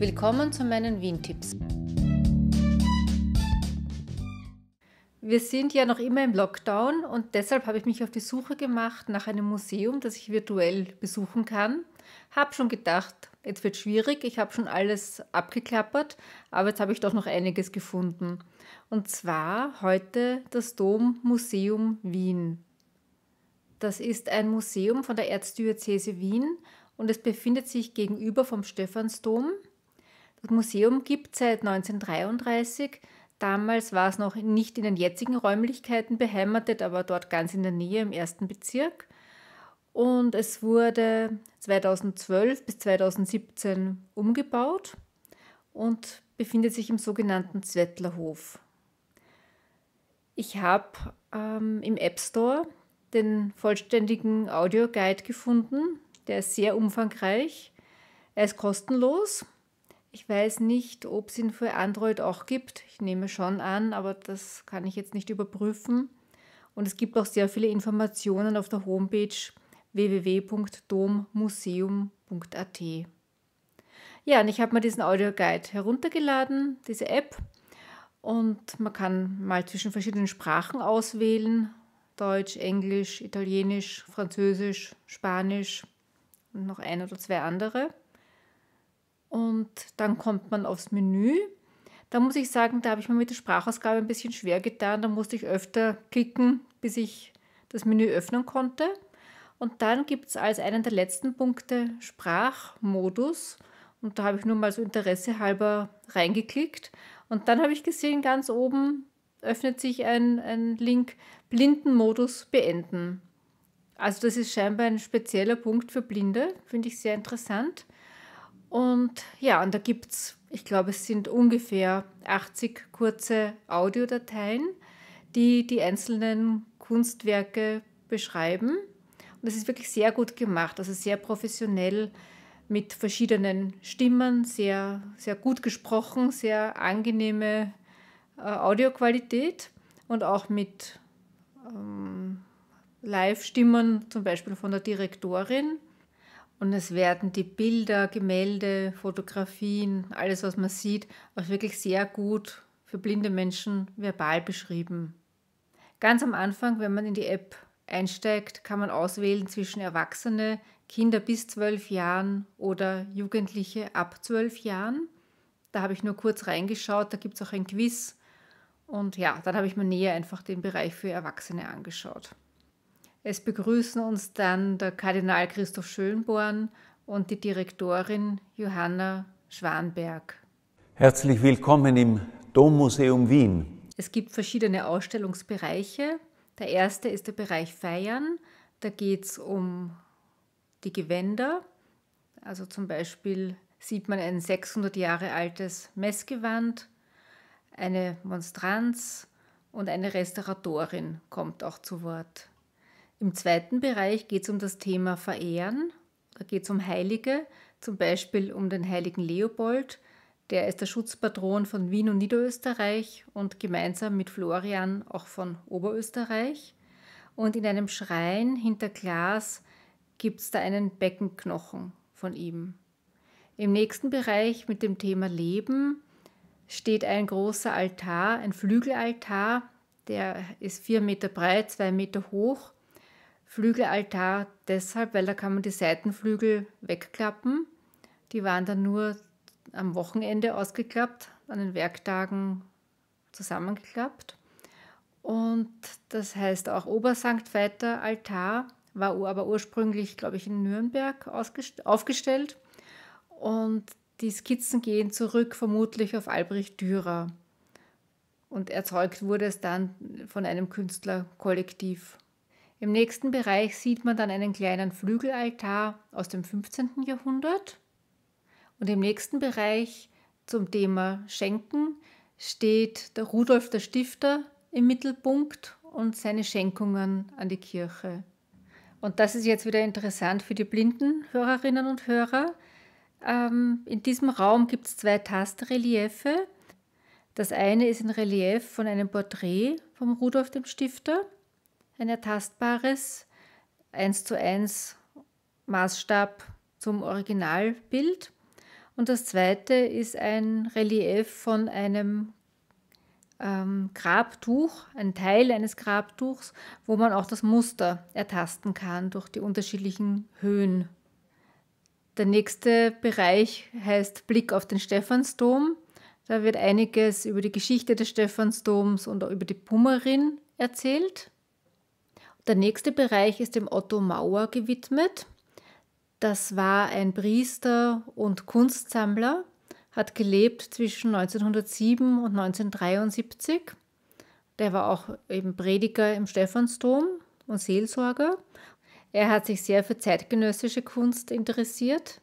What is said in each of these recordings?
Willkommen zu meinen Wien-Tipps. Wir sind ja noch immer im Lockdown und deshalb habe ich mich auf die Suche gemacht nach einem Museum, das ich virtuell besuchen kann. Habe schon gedacht, jetzt wird schwierig, ich habe schon alles abgeklappert, aber jetzt habe ich doch noch einiges gefunden. Und zwar heute das Dommuseum Wien. Das ist ein Museum von der Erzdiözese Wien und es befindet sich gegenüber vom Stephansdom. Museum gibt seit 1933. Damals war es noch nicht in den jetzigen Räumlichkeiten beheimatet, aber dort ganz in der Nähe im ersten Bezirk. Und es wurde 2012 bis 2017 umgebaut und befindet sich im sogenannten Zwettlerhof. Ich habe ähm, im App Store den vollständigen Audio Guide gefunden. Der ist sehr umfangreich. Er ist kostenlos ich weiß nicht, ob es ihn für Android auch gibt. Ich nehme schon an, aber das kann ich jetzt nicht überprüfen. Und es gibt auch sehr viele Informationen auf der Homepage www.dommuseum.at. Ja, und ich habe mir diesen Audio Guide heruntergeladen, diese App. Und man kann mal zwischen verschiedenen Sprachen auswählen. Deutsch, Englisch, Italienisch, Französisch, Spanisch und noch ein oder zwei andere und dann kommt man aufs Menü. Da muss ich sagen, da habe ich mir mit der Sprachausgabe ein bisschen schwer getan. Da musste ich öfter klicken, bis ich das Menü öffnen konnte. Und dann gibt es als einen der letzten Punkte Sprachmodus. Und da habe ich nur mal so Interesse halber reingeklickt. Und dann habe ich gesehen, ganz oben öffnet sich ein, ein Link Blindenmodus beenden. Also das ist scheinbar ein spezieller Punkt für Blinde, finde ich sehr interessant. Und ja, und da gibt es, ich glaube, es sind ungefähr 80 kurze Audiodateien, die die einzelnen Kunstwerke beschreiben. Und das ist wirklich sehr gut gemacht, also sehr professionell mit verschiedenen Stimmen, sehr, sehr gut gesprochen, sehr angenehme äh, Audioqualität und auch mit ähm, Live-Stimmen, zum Beispiel von der Direktorin und es werden die Bilder, Gemälde, Fotografien, alles, was man sieht, auch wirklich sehr gut für blinde Menschen verbal beschrieben. Ganz am Anfang, wenn man in die App einsteigt, kann man auswählen zwischen Erwachsene, Kinder bis zwölf Jahren oder Jugendliche ab zwölf Jahren. Da habe ich nur kurz reingeschaut, da gibt es auch ein Quiz. Und ja, dann habe ich mir näher einfach den Bereich für Erwachsene angeschaut. Es begrüßen uns dann der Kardinal Christoph Schönborn und die Direktorin Johanna Schwanberg. Herzlich willkommen im Dommuseum Wien. Es gibt verschiedene Ausstellungsbereiche. Der erste ist der Bereich Feiern. Da geht es um die Gewänder. Also zum Beispiel sieht man ein 600 Jahre altes Messgewand, eine Monstranz und eine Restauratorin kommt auch zu Wort. Im zweiten Bereich geht es um das Thema Verehren. Da geht es um Heilige, zum Beispiel um den heiligen Leopold. Der ist der Schutzpatron von Wien und Niederösterreich und gemeinsam mit Florian auch von Oberösterreich. Und in einem Schrein hinter Glas gibt es da einen Beckenknochen von ihm. Im nächsten Bereich mit dem Thema Leben steht ein großer Altar, ein Flügelaltar, der ist vier Meter breit, zwei Meter hoch Flügelaltar deshalb, weil da kann man die Seitenflügel wegklappen. Die waren dann nur am Wochenende ausgeklappt, an den Werktagen zusammengeklappt. Und das heißt auch Obersankt Weiter Altar, war aber ursprünglich, glaube ich, in Nürnberg aufgestellt. Und die Skizzen gehen zurück vermutlich auf Albrecht Dürer. Und erzeugt wurde es dann von einem Künstlerkollektiv. Im nächsten Bereich sieht man dann einen kleinen Flügelaltar aus dem 15. Jahrhundert. Und im nächsten Bereich zum Thema Schenken steht der Rudolf der Stifter im Mittelpunkt und seine Schenkungen an die Kirche. Und das ist jetzt wieder interessant für die blinden Hörerinnen und Hörer. Ähm, in diesem Raum gibt es zwei Tastreliefe. Das eine ist ein Relief von einem Porträt vom Rudolf dem Stifter ein ertastbares 1 zu 1 Maßstab zum Originalbild. Und das zweite ist ein Relief von einem ähm, Grabtuch, ein Teil eines Grabtuchs, wo man auch das Muster ertasten kann durch die unterschiedlichen Höhen. Der nächste Bereich heißt Blick auf den Stephansdom. Da wird einiges über die Geschichte des Stephansdoms und auch über die Pummerin erzählt. Der nächste Bereich ist dem Otto Mauer gewidmet. Das war ein Priester und Kunstsammler, hat gelebt zwischen 1907 und 1973. Der war auch eben Prediger im Stephansdom und Seelsorger. Er hat sich sehr für zeitgenössische Kunst interessiert.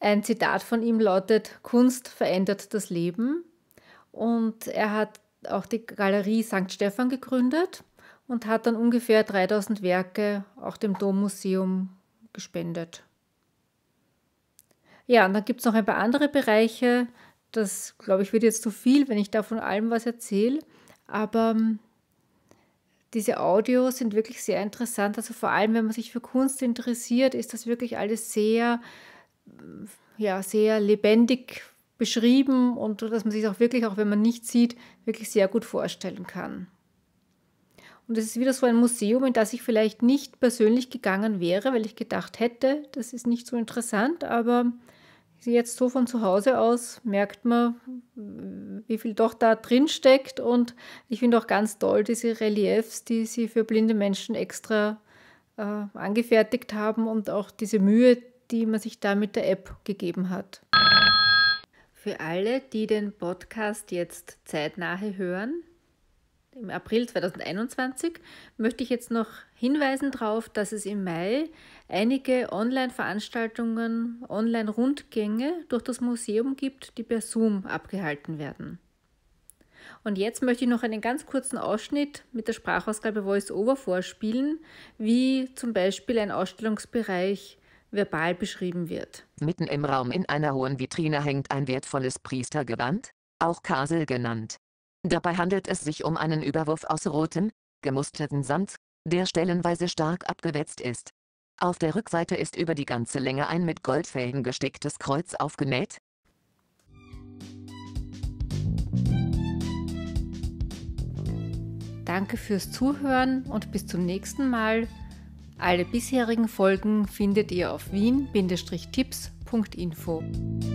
Ein Zitat von ihm lautet, Kunst verändert das Leben. Und er hat auch die Galerie St. Stephan gegründet und hat dann ungefähr 3000 Werke auch dem Dommuseum gespendet. Ja, und dann gibt es noch ein paar andere Bereiche. Das, glaube ich, wird jetzt zu viel, wenn ich da von allem was erzähle. Aber ähm, diese Audios sind wirklich sehr interessant. Also vor allem, wenn man sich für Kunst interessiert, ist das wirklich alles sehr, äh, ja, sehr lebendig beschrieben und dass man sich auch wirklich, auch wenn man nichts sieht, wirklich sehr gut vorstellen kann. Und es ist wieder so ein Museum, in das ich vielleicht nicht persönlich gegangen wäre, weil ich gedacht hätte, das ist nicht so interessant, aber jetzt so von zu Hause aus merkt man, wie viel doch da drin steckt. Und ich finde auch ganz toll diese Reliefs, die sie für blinde Menschen extra äh, angefertigt haben und auch diese Mühe, die man sich da mit der App gegeben hat. Für alle, die den Podcast jetzt zeitnahe hören, im April 2021, möchte ich jetzt noch hinweisen darauf, dass es im Mai einige Online-Veranstaltungen, Online-Rundgänge durch das Museum gibt, die per Zoom abgehalten werden. Und jetzt möchte ich noch einen ganz kurzen Ausschnitt mit der Sprachausgabe VoiceOver vorspielen, wie zum Beispiel ein Ausstellungsbereich verbal beschrieben wird. Mitten im Raum in einer hohen Vitrine hängt ein wertvolles Priestergewand, auch Kasel genannt. Dabei handelt es sich um einen Überwurf aus rotem, gemusterten Sand, der stellenweise stark abgewetzt ist. Auf der Rückseite ist über die ganze Länge ein mit Goldfäden gesticktes Kreuz aufgenäht. Danke fürs Zuhören und bis zum nächsten Mal. Alle bisherigen Folgen findet ihr auf wien-tipps.info.